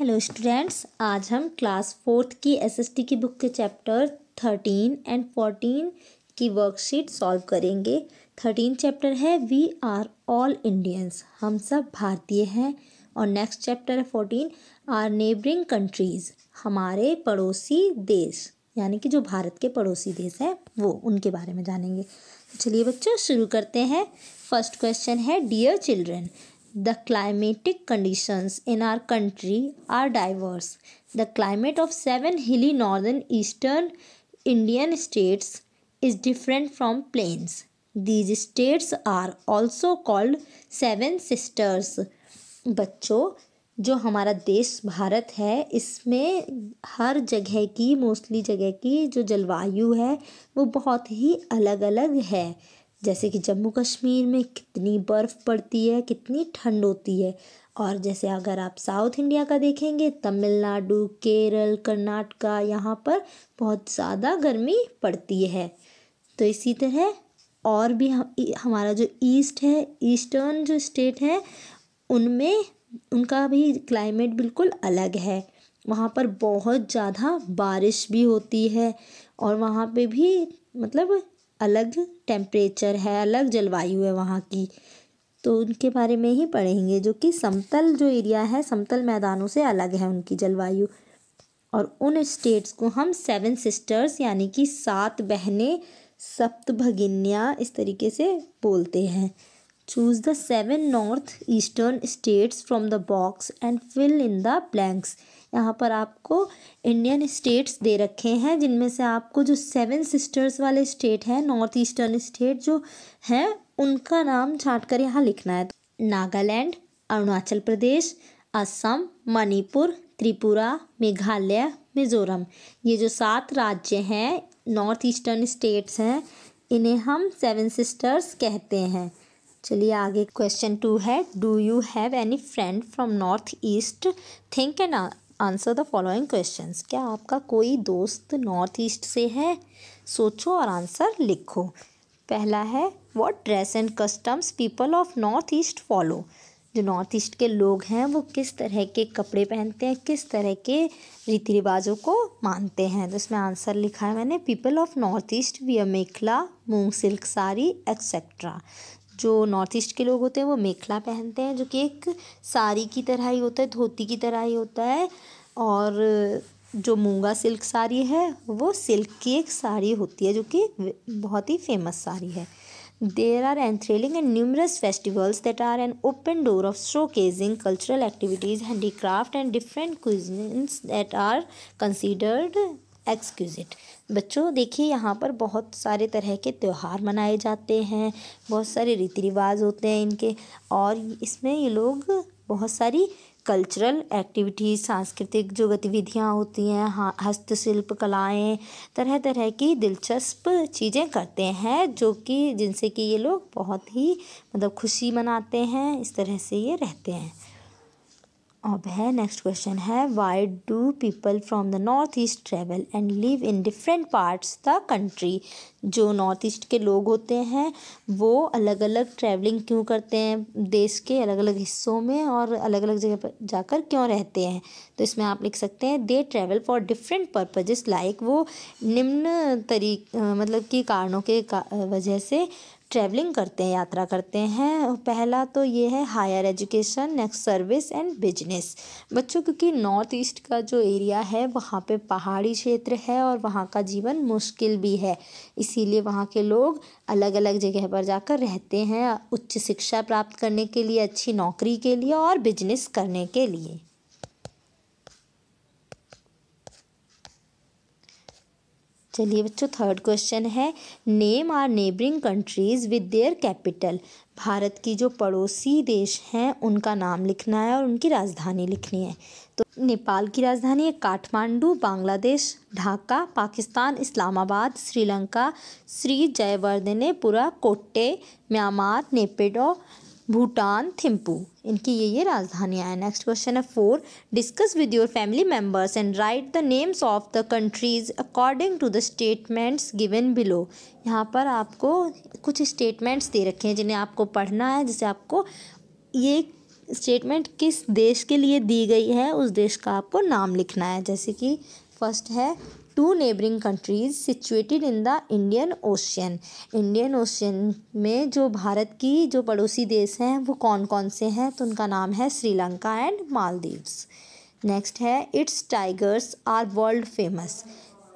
Hello students आज हम class fourth की एसएसटी की बुक के चैप्टर थर्टीन एंड फोर्टीन की वर्कशीट सॉल्व करेंगे थर्टीन चैप्टर है वी आर ऑल इंडियंस हम सब भारतीय हैं और नेक्स्ट चैप्टर है फोर्टीन आर नेबरिंग कंट्रीज़ हमारे पड़ोसी देश यानी कि जो भारत के पड़ोसी देश हैं वो उनके बारे में जानेंगे तो चलिए बच्चों शुरू करते हैं फर्स्ट क्वेश्चन है dear children The climatic conditions in our country are diverse. The climate of seven hilly northern eastern Indian states is different from plains. These states are also called seven sisters. बच्चों जो हमारा देश भारत है इसमें हर जगह की mostly जगह की जो जलवायु है वो बहुत ही अलग अलग है जैसे कि जम्मू कश्मीर में कितनी बर्फ़ पड़ती है कितनी ठंड होती है और जैसे अगर आप साउथ इंडिया का देखेंगे तमिलनाडु केरल कर्नाटका यहाँ पर बहुत ज़्यादा गर्मी पड़ती है तो इसी तरह और भी हम हमारा जो ईस्ट है ईस्टर्न जो स्टेट है उनमें उनका भी क्लाइमेट बिल्कुल अलग है वहाँ पर बहुत ज़्यादा बारिश भी होती है और वहाँ पे भी मतलब अलग टेम्परेचर है अलग जलवायु है वहाँ की तो उनके बारे में ही पढ़ेंगे जो कि समतल जो एरिया है समतल मैदानों से अलग है उनकी जलवायु और उन स्टेट्स को हम सेवन सिस्टर्स यानी कि सात बहनें सप्त भगिनियाँ इस तरीके से बोलते हैं Choose the seven eastern states from the box and fill in the blanks. यहाँ पर आपको इंडियन स्टेट्स दे रखे हैं जिनमें से आपको जो सेवन सिस्टर्स वाले स्टेट हैं नॉर्थ ईस्टर्न स्टेट जो हैं उनका नाम छाट कर यहाँ लिखना है नागालैंड अरुणाचल प्रदेश असम मणिपुर त्रिपुरा मेघालय मिजोरम ये जो सात राज्य हैं नॉर्थ ईस्टर्न स्टेट्स हैं इन्हें हम सेवन सिस्टर्स कहते हैं चलिए आगे क्वेश्चन टू है do you have any friend from north east think and answer the following question क्या आपका कोई दोस्त नॉर्थ ईस्ट से है सोचो और आंसर लिखो पहला है what dress and customs people of north east follow जो नॉर्थ ईस्ट के लोग हैं वो किस तरह के कपड़े पहनते हैं किस तरह के रीति रिवाजों को मानते हैं तो इसमें आंसर लिखा है मैंने people of north east wear mekhela muga silk sari etcetera जो नॉर्थ ईस्ट के लोग होते हैं वो मेखला पहनते हैं जो कि एक साड़ी की तरह ही होता है धोती की तरह ही होता है और जो मूंगा सिल्क साड़ी है वो सिल्क की एक साड़ी होती है जो कि बहुत ही फेमस साड़ी है there are thrilling and numerous festivals that are an open door of showcasing cultural activities handicraft and different cuisines that are considered exquisite बच्चों देखिए यहाँ पर बहुत सारे तरह के त्यौहार मनाए जाते हैं बहुत सारे रीति रिवाज होते हैं इनके और इसमें ये लोग बहुत सारी कल्चरल एक्टिविटीज़ सांस्कृतिक जो गतिविधियाँ होती हैं हस्तशिल्प कलाएँ तरह तरह की दिलचस्प चीज़ें करते हैं जो कि जिनसे कि ये लोग बहुत ही मतलब खुशी मनाते हैं इस तरह से ये रहते हैं अब है नेक्स्ट क्वेश्चन है why do people from the north east travel and live in different parts the country जो नॉर्थ ईस्ट के लोग होते हैं वो अलग अलग ट्रैवलिंग क्यों करते हैं देश के अलग अलग हिस्सों में और अलग अलग जगह पर जाकर क्यों रहते हैं तो इसमें आप लिख सकते हैं they travel for different purposes like वो निम्न तरीक मतलब कि कारणों के का, वजह से ट्रैवलिंग करते हैं यात्रा करते हैं पहला तो ये है higher education next service and business बच्चों क्योंकि नॉर्थ ईस्ट का जो एरिया है वहाँ पे पहाड़ी क्षेत्र है और वहाँ का जीवन मुश्किल भी है इसीलिए वहाँ के लोग अलग अलग जगह पर जाकर रहते हैं उच्च शिक्षा प्राप्त करने के लिए अच्छी नौकरी के लिए और बिजनेस करने के लिए चलिए बच्चों थर्ड क्वेश्चन है name our neighbouring countries with their capital भारत की जो पड़ोसी देश हैं उनका नाम लिखना है और उनकी राजधानी लिखनी है तो नेपाल की राजधानी है काठमांडू बांग्लादेश ढाका पाकिस्तान इस्लामाबाद श्रीलंका श्री जयवर्धनेपुरा कोट्टे म्यांमार नेपेडो भूटान थिम्पू इनकी ये ये राजधानियाँ हैं नेक्स्ट क्वेश्चन है four discuss with your family members and write the names of the countries according to the statements given below यहाँ पर आपको कुछ स्टेटमेंट्स दे रखे हैं जिन्हें आपको पढ़ना है जिसे आपको ये स्टेटमेंट किस देश के लिए दी गई है उस देश का आपको नाम लिखना है जैसे कि फर्स्ट है two neighbouring countries situated in the Indian Ocean Indian Ocean में जो भारत की जो पड़ोसी देश हैं वो कौन कौन से हैं तो उनका नाम है श्रीलंका एंड मालदीव्स नेक्स्ट है its tigers are world famous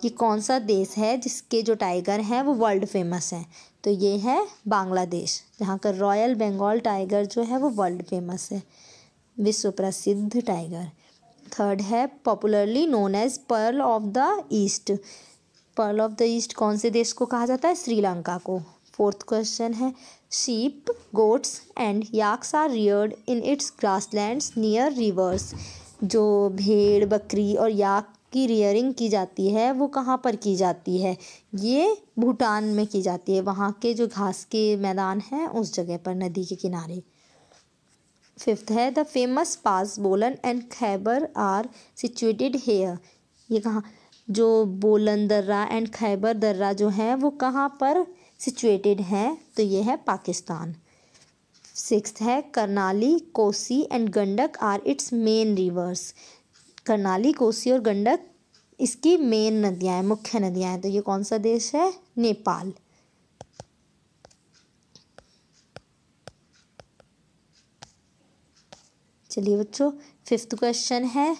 ये कौन सा देश है जिसके जो टाइगर हैं वो वर्ल्ड फेमस हैं तो ये है बांग्लादेश जहाँ का रॉयल बंगाल टाइगर जो है वो वर्ल्ड फेमस है विश्व प्रसिद्ध टाइगर थर्ड है popularly known as pearl of the east pearl of the east कौन से देश को कहा जाता है श्रीलंका को फोर्थ क्वेश्चन है goats and yaks are are in its grass grasslands near rivers जो भेड़ बकरी और याक की रियरिंग की जाती है वो कहाँ पर की जाती है ये भूटान में की जाती है वहाँ के जो घास के मैदान हैं उस जगह पर नदी के किनारे फिफ्थ है the famous pass Bolan and Khyber are situated here ये कहाँ जो बोलन दर्रा एंड खैबर दर्रा जो है वो कहाँ पर सिचुएटेड है तो ये है पाकिस्तान सिक्स है Karnali Kosi and Gandak are its main rivers Karnali Kosi और गंडक इसकी मेन नदियाँ हैं मुख्य नदियाँ हैं तो ये कौन सा देश है नेपाल चलिए बच्चों फिफ्थ क्वेश्चन है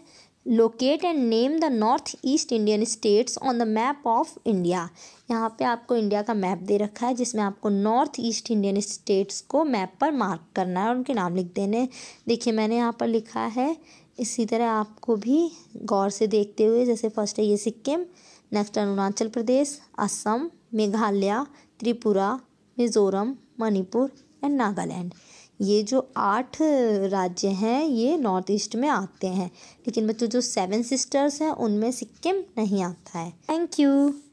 locate and name the north east Indian states on the map of India यहाँ पे आपको इंडिया का मैप दे रखा है जिसमें आपको नॉर्थ ईस्ट इंडियन स्टेट्स को मैप पर मार्क करना है और उनके नाम लिख देने देखिए मैंने यहाँ पर लिखा है इसी तरह आपको भी गौर से देखते हुए जैसे फर्स्ट है ये सिक्किम नेक्स्ट अरुणाचल प्रदेश असम मेघालय त्रिपुरा मिज़ोरम मणिपुर एंड नागालैंड ये जो आठ राज्य हैं ये नॉर्थ ईस्ट में आते हैं लेकिन बच्चों जो सेवन सिस्टर्स हैं उनमें सिक्किम नहीं आता है थैंक यू